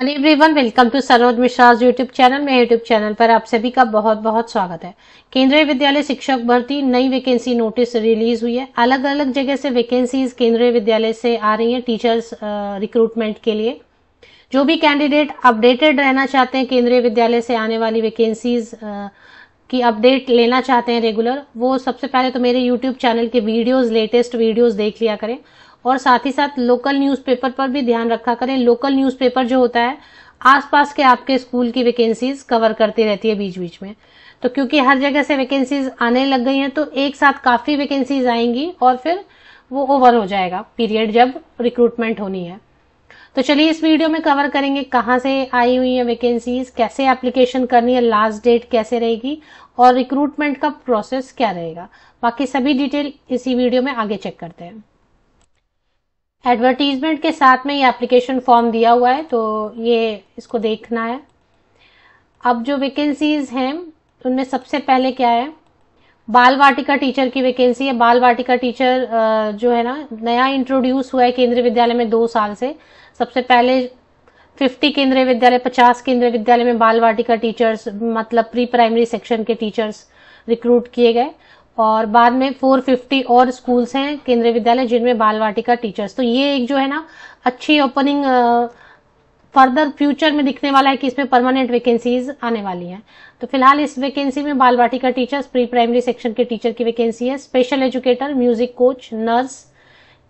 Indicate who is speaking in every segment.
Speaker 1: hello everyone welcome to Saroj Mishra YouTube channel में YouTube channel पर आप सभी का बहुत बहुत स्वागत है केंद्रीय विद्यालय शिक्षक भर्ती नई वैकेंसी नोटिस रिलीज हुई है अलग अलग जगह से वैकेंसीज केंद्रीय विद्यालय से आ रही है टीचर्स रिक्रूटमेंट के लिए जो भी कैंडिडेट अपडेटेड रहना चाहते हैं केंद्रीय विद्यालय से आने वाली वैकेंसीज की अपडेट लेना चाहते हैं रेगुलर वो सबसे पहले तो मेरे यूट्यूब चैनल के वीडियोज लेटेस्ट वीडियोज देख लिया करें और साथ ही साथ लोकल न्यूज़पेपर पर भी ध्यान रखा करें लोकल न्यूज़पेपर जो होता है आसपास के आपके स्कूल की वैकेंसीज कवर करती रहती है बीच बीच में तो क्योंकि हर जगह से वैकेंसीज आने लग गई हैं तो एक साथ काफ़ी वैकेंसीज आएंगी और फिर वो ओवर हो जाएगा पीरियड जब रिक्रूटमेंट होनी है तो चलिए इस वीडियो में कवर करेंगे कहाँ से आई हुई है वैकेंसीज कैसे एप्लीकेशन करनी है लास्ट डेट कैसे रहेगी और रिक्रूटमेंट का प्रोसेस क्या रहेगा बाकी सभी डिटेल इसी वीडियो में आगे चेक करते हैं एडवर्टीजमेंट के साथ में ये एप्लीकेशन फॉर्म दिया हुआ है तो ये इसको देखना है अब जो वैकेंसीज हैं तो उनमें सबसे पहले क्या है बाल वाटिका टीचर की वैकेंसी है बाल वाटिका टीचर जो है ना नया इंट्रोड्यूस हुआ है केंद्रीय विद्यालय में दो साल से सबसे पहले 50 केंद्रीय विद्यालय 50 केंद्रीय विद्यालय में बाल वाटिका टीचर्स मतलब प्री प्राइमरी सेक्शन के टीचर्स रिक्रूट किए गए और बाद में 450 और स्कूल्स हैं केंद्रीय विद्यालय जिनमें बाल वाटिका टीचर्स तो ये एक जो है ना अच्छी ओपनिंग फर्दर फ्यूचर में दिखने वाला है कि इसमें परमानेंट वैकेंसीज आने वाली हैं तो फिलहाल इस वैकेंसी में Bal Vatika teachers pre primary section के टीचर की वैकेंसी है special educator music coach nurse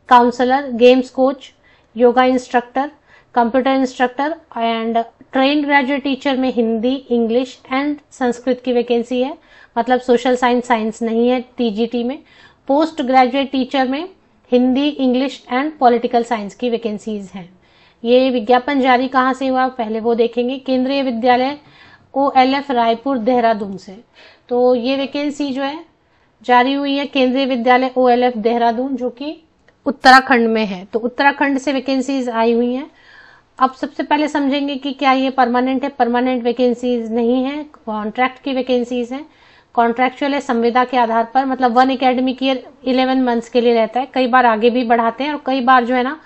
Speaker 1: counsellor games coach yoga instructor computer instructor and train graduate teacher में हिंदी इंग्लिश एंड संस्कृत की वैकेंसी है मतलब सोशल साइंस साइंस नहीं है टीजीटी में पोस्ट ग्रेजुएट टीचर में Hindi English and political science की वैकेंसीज हैं ये विज्ञापन जारी कहाँ से हुआ पहले वो देखेंगे Kendriya Vidyalaya O L F Raipur Dehradun से तो ये वैकेंसी जो है जारी हुई है केंद्रीय Vidyalaya O L F Dehradun जो कि उत्तराखंड में है तो उत्तराखंड से वैकेंसीज आई हुई हैं अब सबसे पहले समझेंगे कि क्या ये परमानेंट है परमानेंट वैकेंसीज नहीं है कॉन्ट्रैक्ट की वैकेंसीज हैं कॉन्ट्रैक्चुअल है संविदा के आधार पर मतलब one academic year eleven months के लिए रहता है कई बार आगे भी बढ़ाते हैं और कई बार जो है ना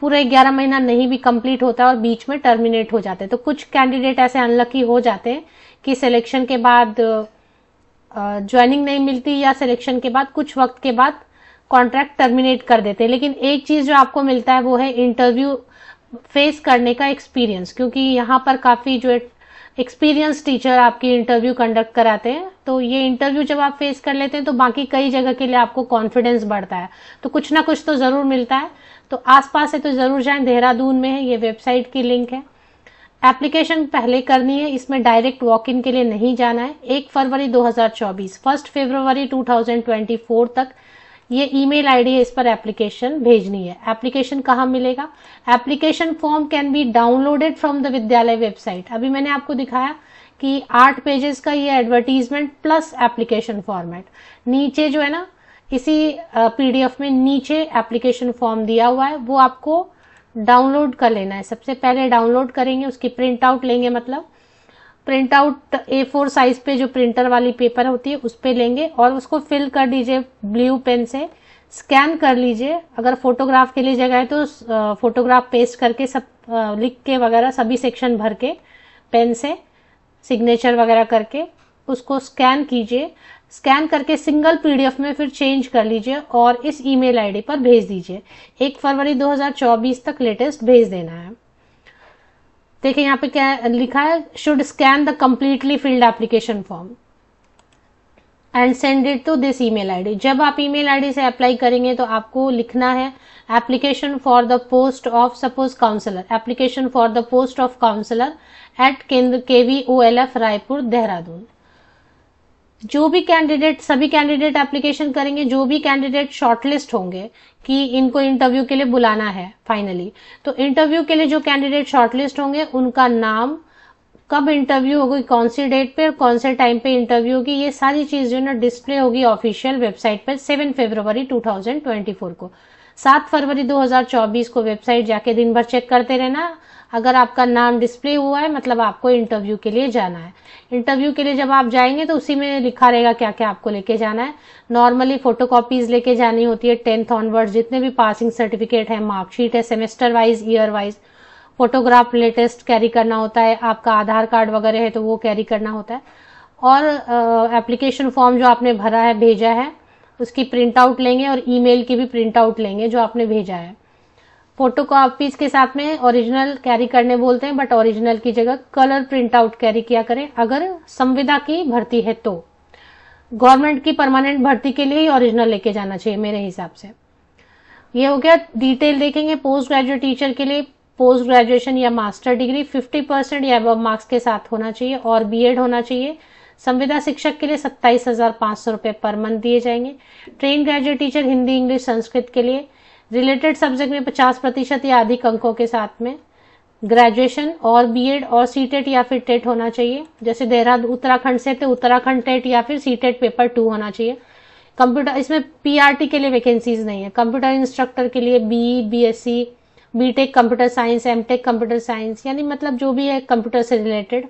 Speaker 1: पूरे ग्यारह महीना नहीं भी कम्प्लीट होता और बीच में टर्मिनेट हो जाते हैं तो कुछ कैंडिडेट ऐसे अनलकी हो जाते हैं कि सिलेक्शन के बाद ज्वाइनिंग नहीं मिलती या सिलेक्शन के बाद कुछ वक्त के बाद कॉन्ट्रैक्ट टर्मिनेट कर देते हैं लेकिन एक चीज जो आपको मिलता है वो है इंटरव्यू फेस करने का एक्सपीरियंस क्योंकि यहाँ पर काफ़ी जो है एक्सपीरियंस टीचर आपकी इंटरव्यू कंडक्ट कराते हैं तो ये इंटरव्यू जब आप फेस कर लेते हैं तो बाकी कई जगह के लिए आपको कॉन्फिडेंस बढ़ता है तो कुछ ना कुछ तो ज़रूर मिलता है तो आसपास से तो ज़रूर जाएं देहरादून में है ये वेबसाइट की लिंक है एप्लीकेशन पहले करनी है इसमें डायरेक्ट वॉक इन के लिए नहीं जाना है एक फरवरी 2024 फर्स्ट फरवरी 2024 तक ये ईमेल आईडी है इस पर एप्लीकेशन भेजनी है एप्लीकेशन कहाँ मिलेगा application form can be downloaded from the Vidyalaya website अभी मैंने आपको दिखाया कि आठ पेजेस का ये एडवर्टीजमेंट प्लस एप्लीकेशन फॉर्मेट नीचे जो है ना इसी पीडीएफ में नीचे एप्लीकेशन फॉर्म दिया हुआ है वो आपको डाउनलोड कर लेना है सबसे पहले डाउनलोड करेंगे उसकी प्रिंट आउट लेंगे मतलब print out A four size पे जो प्रिंटर वाली पेपर होती है उस पर लेंगे और उसको फिल कर दीजिए ब्लू पेन से स्कैन कर लीजिए अगर फोटोग्राफ के लिए जगह है तो फोटोग्राफ पेस्ट करके सब लिख के वगैरह सभी सेक्शन भर के पेन से सिग्नेचर वगैरह करके उसको स्कैन कीजिए स्कैन करके सिंगल पीडीएफ में फिर चेंज कर लीजिए और इस ईमेल आईडी पर भेज दीजिए एक फरवरी 2024 तक लेटेस्ट भेज देना है देखिए यहाँ पे क्या लिखा है should scan the completely filled application form and send it to this email ID जब आप ईमेल आईडी से अप्लाई करेंगे तो आपको लिखना है application for the post of suppose counsellor application for the post of counsellor at केंद्र K V O L F Raipur Dehradun जो भी कैंडिडेट सभी कैंडिडेट एप्लीकेशन करेंगे जो भी कैंडिडेट शॉर्टलिस्ट होंगे कि इनको इंटरव्यू के लिए बुलाना है फाइनली तो इंटरव्यू के लिए जो कैंडिडेट शॉर्टलिस्ट होंगे उनका नाम कब इंटरव्यू होगी कौन सी डेट पे और कौन से टाइम पे इंटरव्यू होगी ये सारी चीज जो ना डिस्प्ले होगी ऑफिशियल वेबसाइट पर सेवन फेब्रवरी टू को सात फरवरी 2024 को वेबसाइट जाके दिन भर चेक करते रहना अगर आपका नाम डिस्प्ले हुआ है मतलब आपको इंटरव्यू के लिए जाना है इंटरव्यू के लिए जब आप जाएंगे तो उसी में लिखा रहेगा क्या क्या आपको लेके जाना है नॉर्मली फोटो कॉपीज लेके जानी होती है टेंथ ऑनवर्ड जितने भी पासिंग सर्टिफिकेट है मार्कशीट है semester wise year wise photograph latest carry करना होता है आपका आधार कार्ड वगैरह है तो वो कैरी करना होता है और एप्लीकेशन फॉर्म जो आपने भरा है भेजा है उसकी प्रिंट आउट लेंगे और ईमेल की भी प्रिंट आउट लेंगे जो आपने भेजा है फोटो कॉपीज के साथ में ओरिजिनल कैरी करने बोलते हैं बट ओरिजिनल की जगह कलर प्रिंट आउट कैरी किया करें अगर संविदा की भर्ती है तो गवर्नमेंट की परमानेंट भर्ती के लिए ही ओरिजिनल लेके जाना चाहिए मेरे हिसाब से ये हो गया डिटेल देखेंगे पोस्ट ग्रेजुएट टीचर के लिए पोस्ट ग्रेजुएशन या मास्टर डिग्री 50 परसेंट या अब मार्क्स के साथ होना चाहिए और बीएड होना चाहिए संविदा शिक्षक के लिए सत्ताईस हजार पांच सौ रुपए पर मंथ दिए जाएंगे train graduate teacher Hindi English Sanskrit के लिए रिलेटेड सब्जेक्ट में 50 प्रतिशत या अधिक अंकों के साथ में ग्रेजुएशन और बीएड और सीटेट e या फिर टेट होना चाहिए जैसे देहरादून उत्तराखंड से तो उत्तराखंड टेट या फिर सीटेट पेपर टू होना चाहिए कंप्यूटर इसमें पीआरटी के लिए वैकेंसीज नहीं है कंप्यूटर इंस्ट्रक्टर के लिए BE BSc BTech computer science MTech computer science यानी मतलब जो भी है कंप्यूटर से रिलेटेड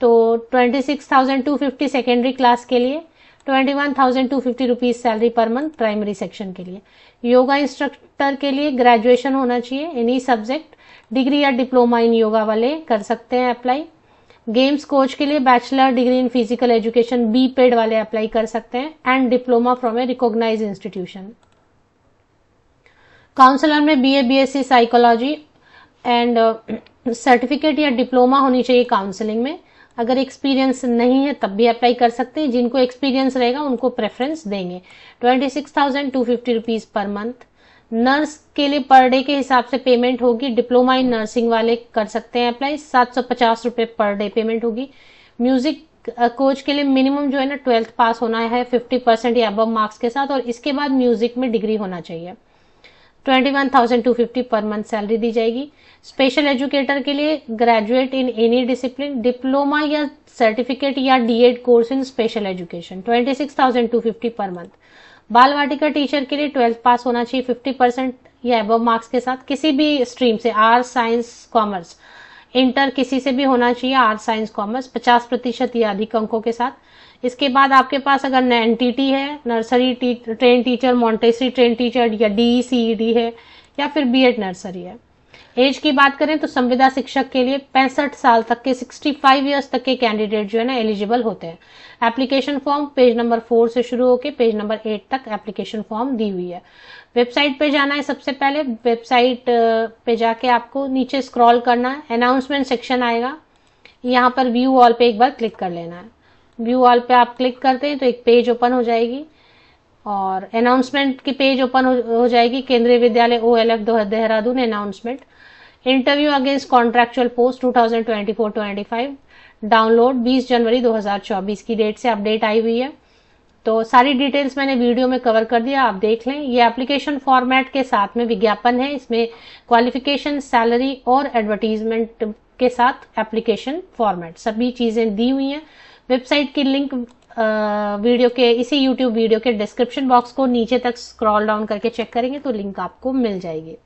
Speaker 1: तो twenty six thousand two fifty secondary class के लिए twenty one thousand two fifty rupees salary per month primary section के लिए योगा इंस्ट्रक्टर के लिए ग्रेजुएशन होना चाहिए एनी सब्जेक्ट डिग्री या डिप्लोमा इन योगा वाले कर सकते हैं अप्लाई गेम्स कोच के लिए bachelor degree in physical education B ped वाले अप्लाई कर सकते हैं and diploma from a recognise institution counsellor में B A B S C psychology and certificate या डिप्लोमा होनी चाहिए काउंसलिंग में अगर एक्सपीरियंस नहीं है तब भी अप्लाई कर सकते हैं जिनको एक्सपीरियंस रहेगा उनको प्रेफरेंस देंगे twenty six thousand two fifty rupees per month nurse के लिए पर डे के हिसाब से पेमेंट होगी डिप्लोमा इन नर्सिंग वाले कर सकते हैं अप्लाई सात सौ पचास रुपये पर डे पेमेंट होगी म्यूजिक कोच के लिए मिनिमम जो है ना ट्वेल्थ पास होना है फिफ्टी परसेंट या अब मार्क्स के साथ और इसके बाद म्यूजिक में डिग्री होना चाहिए twenty one thousand two fifty per month salary दी जाएगी स्पेशल एजुकेटर के लिए graduate in any discipline diploma या सर्टिफिकेट या DEd course in special education twenty six thousand two fifty per month Bal Vatika teacher के लिए ट्वेल्थ पास होना चाहिए फिफ्टी परसेंट या एब मार्क्स के साथ किसी भी स्ट्रीम से आर्ट्स साइंस कॉमर्स इंटर किसी से भी होना चाहिए आर्ट साइंस कॉमर्स पचास प्रतिशत या अधिक अंकों के साथ इसके बाद आपके पास अगर एन है nursery train teacher montessori train teacher या डी e e है या फिर बी नर्सरी है एज की बात करें तो संविदा शिक्षक के लिए पैंसठ साल तक के 65 फाइव ईयर्स तक के कैंडिडेट जो है ना एलिजिबल होते हैं application form page number four से शुरू होकर पेज नंबर एट तक एप्लीकेशन फॉर्म दी हुई है वेबसाइट पे जाना है सबसे पहले वेबसाइट पे जाके आपको नीचे स्क्रॉल करना है अनाउंसमेंट सेक्शन आएगा यहाँ पर व्यू ऑल पे एक बार क्लिक कर लेना है व्यू ऑल पे आप क्लिक करते हैं तो एक पेज ओपन हो जाएगी और अनाउंसमेंट की पेज ओपन हो जाएगी Kendriya Vidyalaya O L F Dehradun announcement interview against contractual post 2024-25 download 20 जनवरी 2024 की डेट से अपडेट आई हुई है तो सारी डिटेल्स मैंने वीडियो में कवर कर दिया आप देख लें ये एप्लीकेशन फॉर्मेट के साथ में विज्ञापन है इसमें क्वालिफिकेशन सैलरी और एडवर्टीजमेंट के साथ एप्लीकेशन फॉर्मेट सभी चीजें दी हुई हैं वेबसाइट की लिंक वीडियो के इसी यूट्यूब वीडियो के डिस्क्रिप्शन बॉक्स को नीचे तक स्क्रॉल डाउन करके चेक करेंगे तो लिंक आपको मिल जाएगी